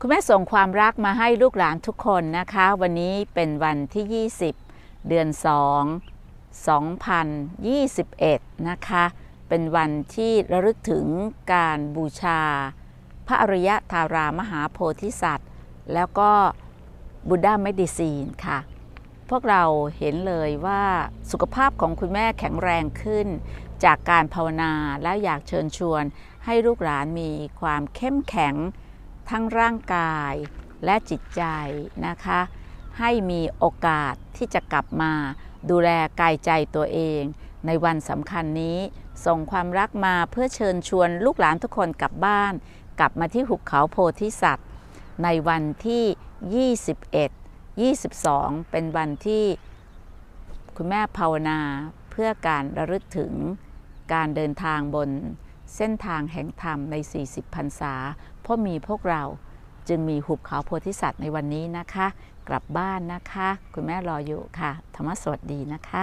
คุณแม่ส่งความรักมาให้ลูกหลานทุกคนนะคะ วันนี้เป็นวันที่ 20 เดือน 2 2021 นะคะ เป็นวันที่ระลึกถึงการบูชา พระอริยธารามหาโพธิสัตว์แล้วก็บุดาเมดิซีนค่ะ พวกเราเห็นเลยว่าสุขภาพของคุณแม่แข็งแรงขึ้น จากการภาวนาแล้วอยากเชิญชวนให้ลูกหลานมีความเข้มแข็งทั้งร่างกายและจิตใจนะคะ ให้มีโอกาสที่จะกลับมาดูแลกายใจตัวเอง ในวันสำคัญนี้ส่งความรักมาเพื่อเชิญชวนลูกหลานทุกคนกลับบ้าน กลับมาที่หุบเขาโพธิสัตว์ ในวันที่ 21 22 เป็นวันที่คุณแม่ภาวนาเพื่อการระลึกถึงการเดินทางบนเส้นทางแห่งธรรมใน 40 พรรษาพราะมีพวกเราจึงมีหุบเขาโพธิสัตว์ในวันนี้นะคะ กลับบ้านนะคะ คุณแม่รออยู่ค่ะ ธรรมสวัสดีนะคะ